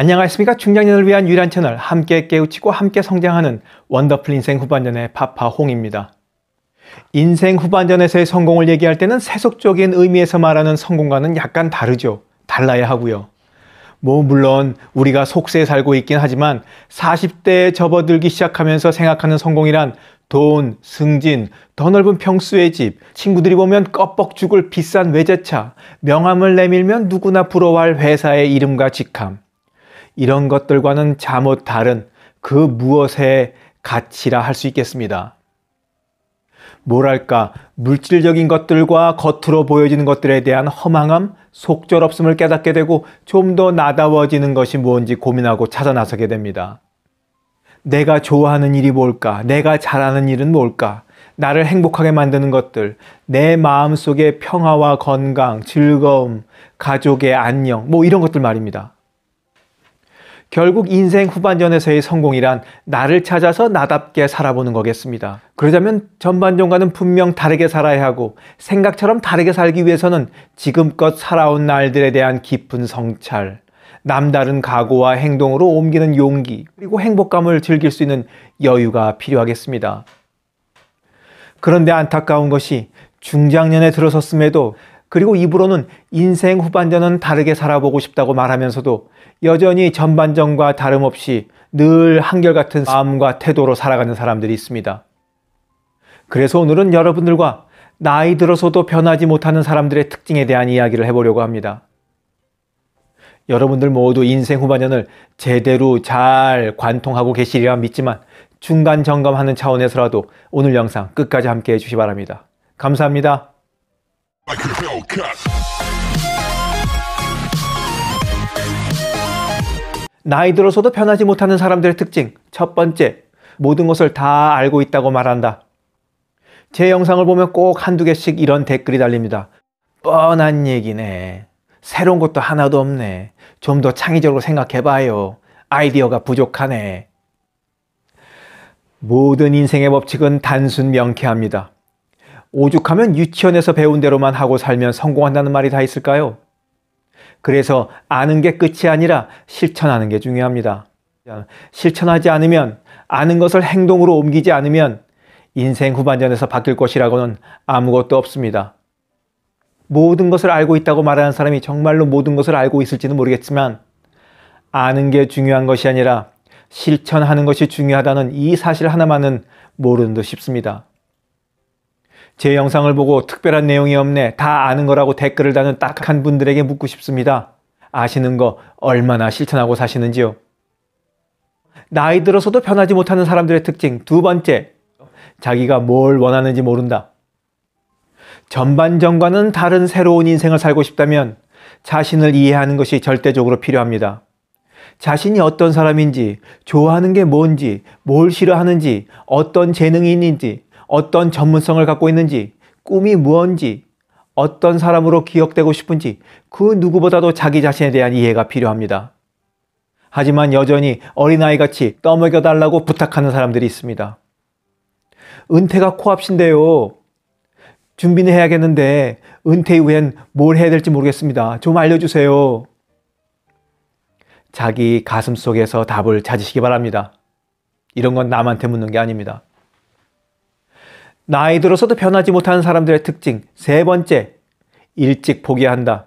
안녕하십니까 중장년을 위한 유일한 채널 함께 깨우치고 함께 성장하는 원더풀 인생 후반전의 파파홍입니다. 인생 후반전에서의 성공을 얘기할 때는 세속적인 의미에서 말하는 성공과는 약간 다르죠. 달라야 하고요. 뭐 물론 우리가 속세에 살고 있긴 하지만 40대에 접어들기 시작하면서 생각하는 성공이란 돈, 승진, 더 넓은 평수의 집, 친구들이 보면 껍벅 죽을 비싼 외제차, 명함을 내밀면 누구나 부러워할 회사의 이름과 직함, 이런 것들과는 잘못 다른 그 무엇의 가치라 할 수 있겠습니다. 뭐랄까, 물질적인 것들과 겉으로 보여지는 것들에 대한 허망함, 속절없음을 깨닫게 되고 좀 더 나다워지는 것이 뭔지 고민하고 찾아 나서게 됩니다. 내가 좋아하는 일이 뭘까? 내가 잘하는 일은 뭘까? 나를 행복하게 만드는 것들, 내 마음 속의 평화와 건강, 즐거움, 가족의 안녕, 뭐 이런 것들 말입니다. 결국 인생 후반전에서의 성공이란 나를 찾아서 나답게 살아보는 거겠습니다. 그러자면 전반전과는 분명 다르게 살아야 하고 생각처럼 다르게 살기 위해서는 지금껏 살아온 날들에 대한 깊은 성찰, 남다른 각오와 행동으로 옮기는 용기, 그리고 행복감을 즐길 수 있는 여유가 필요하겠습니다. 그런데 안타까운 것이 중장년에 들어섰음에도 그리고 입으로는 인생 후반전은 다르게 살아보고 싶다고 말하면서도 여전히 전반전과 다름없이 늘 한결같은 마음과 태도로 살아가는 사람들이 있습니다. 그래서 오늘은 여러분들과 나이 들어서도 변하지 못하는 사람들의 특징에 대한 이야기를 해보려고 합니다. 여러분들 모두 인생 후반전을 제대로 잘 관통하고 계시리라 믿지만 중간 점검하는 차원에서라도 오늘 영상 끝까지 함께 해주시 바랍니다. 감사합니다. like a Hellcat. 나이 들어서도 변하지 못하는 사람들의 특징 첫 번째, 모든 것을 다 알고 있다고 말한다. 제 영상을 보면 꼭 한두 개씩 이런 댓글이 달립니다. 뻔한 얘기네. 새로운 것도 하나도 없네. 좀 더 창의적으로 생각해봐요. 아이디어가 부족하네. 모든 인생의 법칙은 단순 명쾌합니다. 오죽하면 유치원에서 배운 대로만 하고 살면 성공한다는 말이 다 있을까요? 그래서 아는 게 끝이 아니라 실천하는 게 중요합니다. 실천하지 않으면, 아는 것을 행동으로 옮기지 않으면 인생 후반전에서 바뀔 것이라고는 아무것도 없습니다. 모든 것을 알고 있다고 말하는 사람이 정말로 모든 것을 알고 있을지는 모르겠지만, 아는 게 중요한 것이 아니라 실천하는 것이 중요하다는 이 사실 하나만은 모르는 듯 싶습니다. 제 영상을 보고 특별한 내용이 없네, 다 아는 거라고 댓글을 다는 딱한 분들에게 묻고 싶습니다. 아시는 거 얼마나 실천하고 사시는지요? 나이 들어서도 변하지 못하는 사람들의 특징 두 번째, 자기가 뭘 원하는지 모른다. 전반전과는 다른 새로운 인생을 살고 싶다면 자신을 이해하는 것이 절대적으로 필요합니다. 자신이 어떤 사람인지, 좋아하는 게 뭔지, 뭘 싫어하는지, 어떤 재능이 있는지, 어떤 전문성을 갖고 있는지, 꿈이 무언지, 어떤 사람으로 기억되고 싶은지 그 누구보다도 자기 자신에 대한 이해가 필요합니다. 하지만 여전히 어린아이같이 떠먹여달라고 부탁하는 사람들이 있습니다. 은퇴가 코앞인데요. 준비는 해야겠는데 은퇴 이후엔 뭘 해야 될지 모르겠습니다. 좀 알려주세요. 자기 가슴 속에서 답을 찾으시기 바랍니다. 이런 건 남한테 묻는 게 아닙니다. 나이 들어서도 변하지 못하는 사람들의 특징. 세 번째, 일찍 포기한다.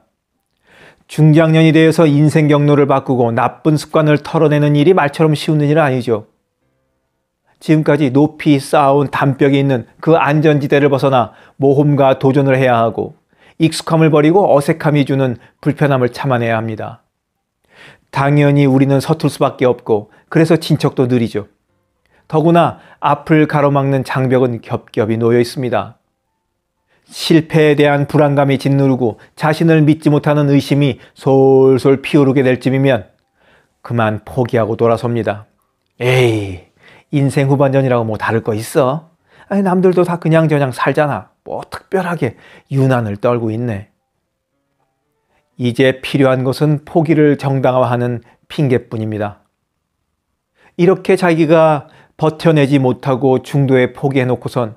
중장년이 되어서 인생 경로를 바꾸고 나쁜 습관을 털어내는 일이 말처럼 쉬운 일은 아니죠. 지금까지 높이 쌓아온 담벽이 있는 그 안전지대를 벗어나 모험과 도전을 해야 하고 익숙함을 버리고 어색함이 주는 불편함을 참아내야 합니다. 당연히 우리는 서툴 수밖에 없고 그래서 친척도 느리죠. 더구나 앞을 가로막는 장벽은 겹겹이 놓여 있습니다. 실패에 대한 불안감이 짓누르고 자신을 믿지 못하는 의심이 솔솔 피오르게 될 쯤이면 그만 포기하고 돌아섭니다. 에이, 인생 후반전이라고 뭐 다를 거 있어? 아니, 남들도 다 그냥저냥 살잖아. 뭐 특별하게 유난을 떨고 있네. 이제 필요한 것은 포기를 정당화하는 핑계뿐입니다. 이렇게 자기가 버텨내지 못하고 중도에 포기해놓고선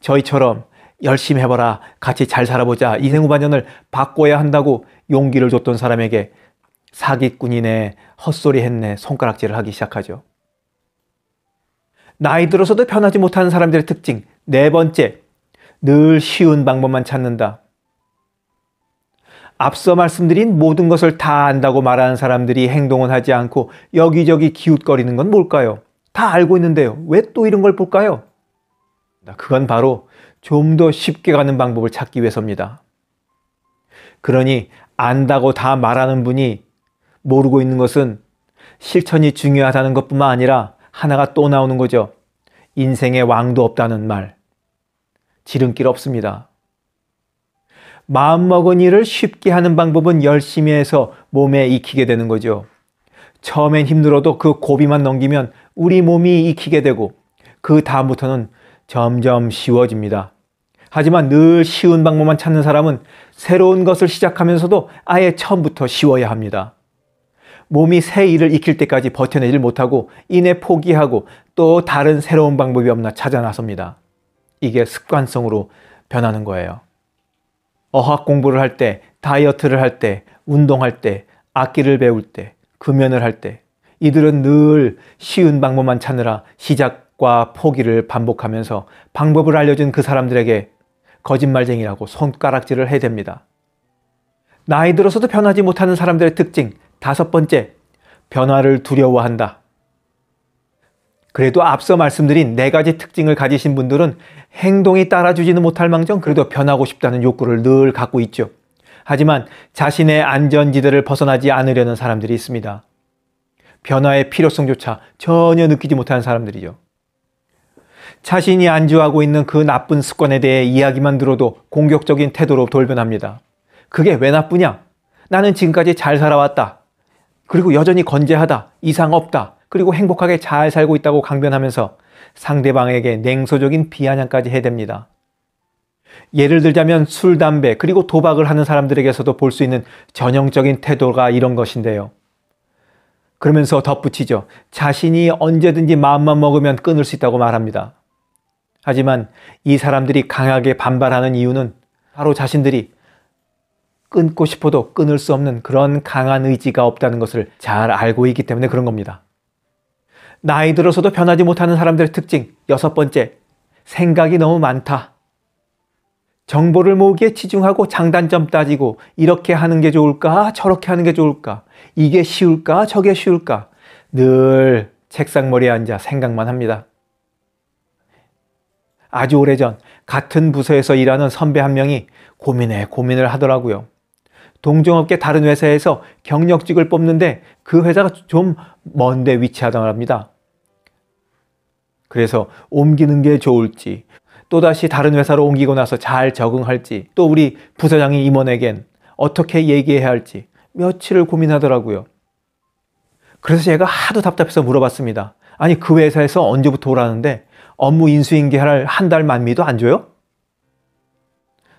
저희처럼 열심히 해봐라, 같이 잘 살아보자, 인생 후반년을 바꿔야 한다고 용기를 줬던 사람에게 사기꾼이네, 헛소리했네, 손가락질을 하기 시작하죠. 나이 들어서도 변하지 못하는 사람들의 특징, 네 번째, 늘 쉬운 방법만 찾는다. 앞서 말씀드린 모든 것을 다 안다고 말하는 사람들이 행동은 하지 않고 여기저기 기웃거리는 건 뭘까요? 다 알고 있는데요. 왜 또 이런 걸 볼까요? 그건 바로 좀 더 쉽게 가는 방법을 찾기 위해서입니다. 그러니 안다고 다 말하는 분이 모르고 있는 것은 실천이 중요하다는 것뿐만 아니라 하나가 또 나오는 거죠. 인생에 왕도 없다는 말. 지름길 없습니다. 마음먹은 일을 쉽게 하는 방법은 열심히 해서 몸에 익히게 되는 거죠. 처음엔 힘들어도 그 고비만 넘기면 우리 몸이 익히게 되고 그 다음부터는 점점 쉬워집니다. 하지만 늘 쉬운 방법만 찾는 사람은 새로운 것을 시작하면서도 아예 처음부터 쉬워야 합니다. 몸이 새 일을 익힐 때까지 버텨내질 못하고 이내 포기하고 또 다른 새로운 방법이 없나 찾아 나섭니다. 이게 습관성으로 변하는 거예요. 어학 공부를 할 때, 다이어트를 할 때, 운동할 때, 악기를 배울 때, 금연을 할 때, 이들은 늘 쉬운 방법만 찾느라 시작과 포기를 반복하면서 방법을 알려준 그 사람들에게 거짓말쟁이라고 손가락질을 해댑니다. 나이 들어서도 변하지 못하는 사람들의 특징, 다섯 번째, 변화를 두려워한다. 그래도 앞서 말씀드린 네 가지 특징을 가지신 분들은 행동이 따라주지는 못할 망정 그래도 변하고 싶다는 욕구를 늘 갖고 있죠. 하지만 자신의 안전지대를 벗어나지 않으려는 사람들이 있습니다. 변화의 필요성조차 전혀 느끼지 못하는 사람들이죠. 자신이 안주하고 있는 그 나쁜 습관에 대해 이야기만 들어도 공격적인 태도로 돌변합니다. 그게 왜 나쁘냐? 나는 지금까지 잘 살아왔다. 그리고 여전히 건재하다. 이상 없다. 그리고 행복하게 잘 살고 있다고 강변하면서 상대방에게 냉소적인 비아냥까지 해댑니다. 예를 들자면 술, 담배, 그리고 도박을 하는 사람들에게서도 볼 수 있는 전형적인 태도가 이런 것인데요. 그러면서 덧붙이죠. 자신이 언제든지 마음만 먹으면 끊을 수 있다고 말합니다. 하지만 이 사람들이 강하게 반발하는 이유는 바로 자신들이 끊고 싶어도 끊을 수 없는 그런 강한 의지가 없다는 것을 잘 알고 있기 때문에 그런 겁니다. 나이 들어서도 변하지 못하는 사람들의 특징 여섯 번째, 생각이 너무 많다. 정보를 모으기에 치중하고 장단점 따지고 이렇게 하는 게 좋을까 저렇게 하는 게 좋을까 이게 쉬울까 저게 쉬울까 늘 책상머리에 앉아 생각만 합니다. 아주 오래전 같은 부서에서 일하는 선배 한 명이 고민에 고민을 하더라고요. 동종업계 다른 회사에서 경력직을 뽑는데 그 회사가 좀 먼데 위치하더랍니다. 그래서 옮기는 게 좋을지 또다시 다른 회사로 옮기고 나서 잘 적응할지 또 우리 부사장이 임원에겐 어떻게 얘기해야 할지 며칠을 고민하더라고요. 그래서 제가 하도 답답해서 물어봤습니다. 아니 그 회사에서 언제부터 오라는데 업무 인수인계를한 달 만미도 안 줘요?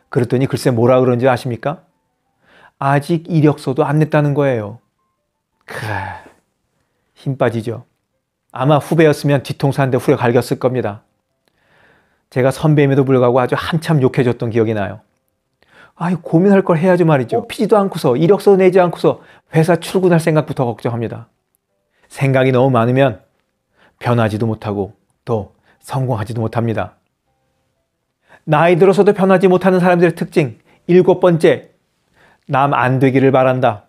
그랬더니 글쎄 뭐라 그런지 아십니까? 아직 이력서도 안 냈다는 거예요. 그힘 빠지죠. 아마 후배였으면 뒤통수 한 대 후려 갈겼을 겁니다. 제가 선배임에도 불구하고 아주 한참 욕해줬던 기억이 나요. 아유, 고민할 걸 해야지 말이죠. 어? 피지도 않고서, 이력서 내지 않고서 회사 출근할 생각부터 걱정합니다. 생각이 너무 많으면 변하지도 못하고 또 성공하지도 못합니다. 나이 들어서도 변하지 못하는 사람들의 특징, 일곱 번째, 남 안 되기를 바란다.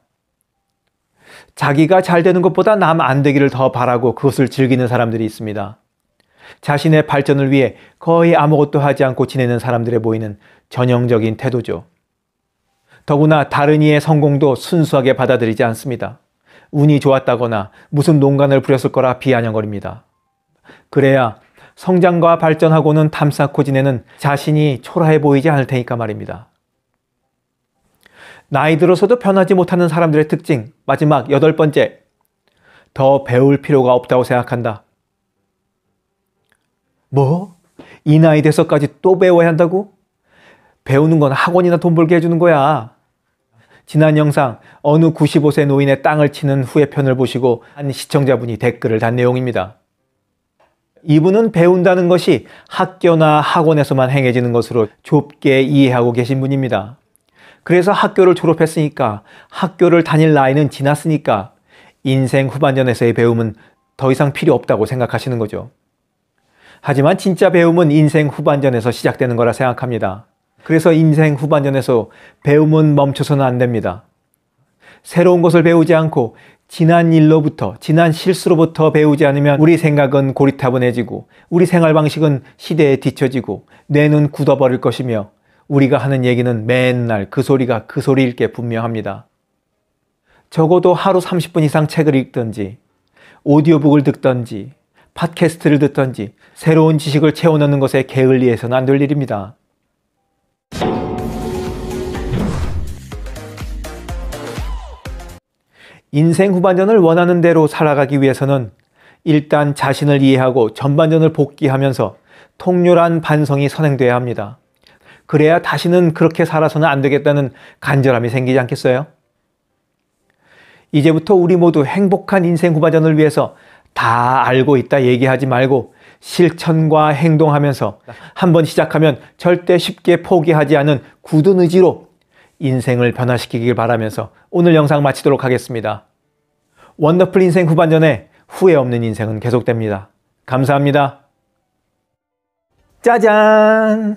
자기가 잘 되는 것보다 남 안 되기를 더 바라고 그것을 즐기는 사람들이 있습니다. 자신의 발전을 위해 거의 아무것도 하지 않고 지내는 사람들의 보이는 전형적인 태도죠. 더구나 다른 이의 성공도 순수하게 받아들이지 않습니다. 운이 좋았다거나 무슨 농간을 부렸을 거라 비아냥거립니다. 그래야 성장과 발전하고는 탐사코 지내는 자신이 초라해 보이지 않을 테니까 말입니다. 나이 들어서도 변하지 못하는 사람들의 특징. 마지막 여덟 번째. 더 배울 필요가 없다고 생각한다. 뭐? 이 나이 돼서까지 또 배워야 한다고? 배우는 건 학원이나 돈 벌게 해주는 거야. 지난 영상 어느 95세 노인의 땅을 치는 후의 편을 보시고 한 시청자분이 댓글을 단 내용입니다. 이분은 배운다는 것이 학교나 학원에서만 행해지는 것으로 좁게 이해하고 계신 분입니다. 그래서 학교를 졸업했으니까 학교를 다닐 나이는 지났으니까 인생 후반전에서의 배움은 더 이상 필요 없다고 생각하시는 거죠. 하지만 진짜 배움은 인생 후반전에서 시작되는 거라 생각합니다. 그래서 인생 후반전에서 배움은 멈춰서는 안 됩니다. 새로운 것을 배우지 않고 지난 일로부터, 지난 실수로부터 배우지 않으면 우리 생각은 고리타분해지고, 우리 생활 방식은 시대에 뒤처지고, 뇌는 굳어버릴 것이며, 우리가 하는 얘기는 맨날 그 소리가 그 소리일 게 분명합니다. 적어도 하루 30분 이상 책을 읽든지, 오디오북을 듣든지, 팟캐스트를 듣든지, 새로운 지식을 채워넣는 것에 게을리해서는 안 될 일입니다. 인생 후반전을 원하는 대로 살아가기 위해서는 일단 자신을 이해하고 전반전을 복귀하면서 통렬한 반성이 선행돼야 합니다. 그래야 다시는 그렇게 살아서는 안 되겠다는 간절함이 생기지 않겠어요? 이제부터 우리 모두 행복한 인생 후반전을 위해서 다 알고 있다 얘기하지 말고 실천과 행동하면서 한 번 시작하면 절대 쉽게 포기하지 않은 굳은 의지로 인생을 변화시키길 바라면서 오늘 영상 마치도록 하겠습니다. 원더풀 인생 후반전에 후회 없는 인생은 계속됩니다. 감사합니다. 짜잔!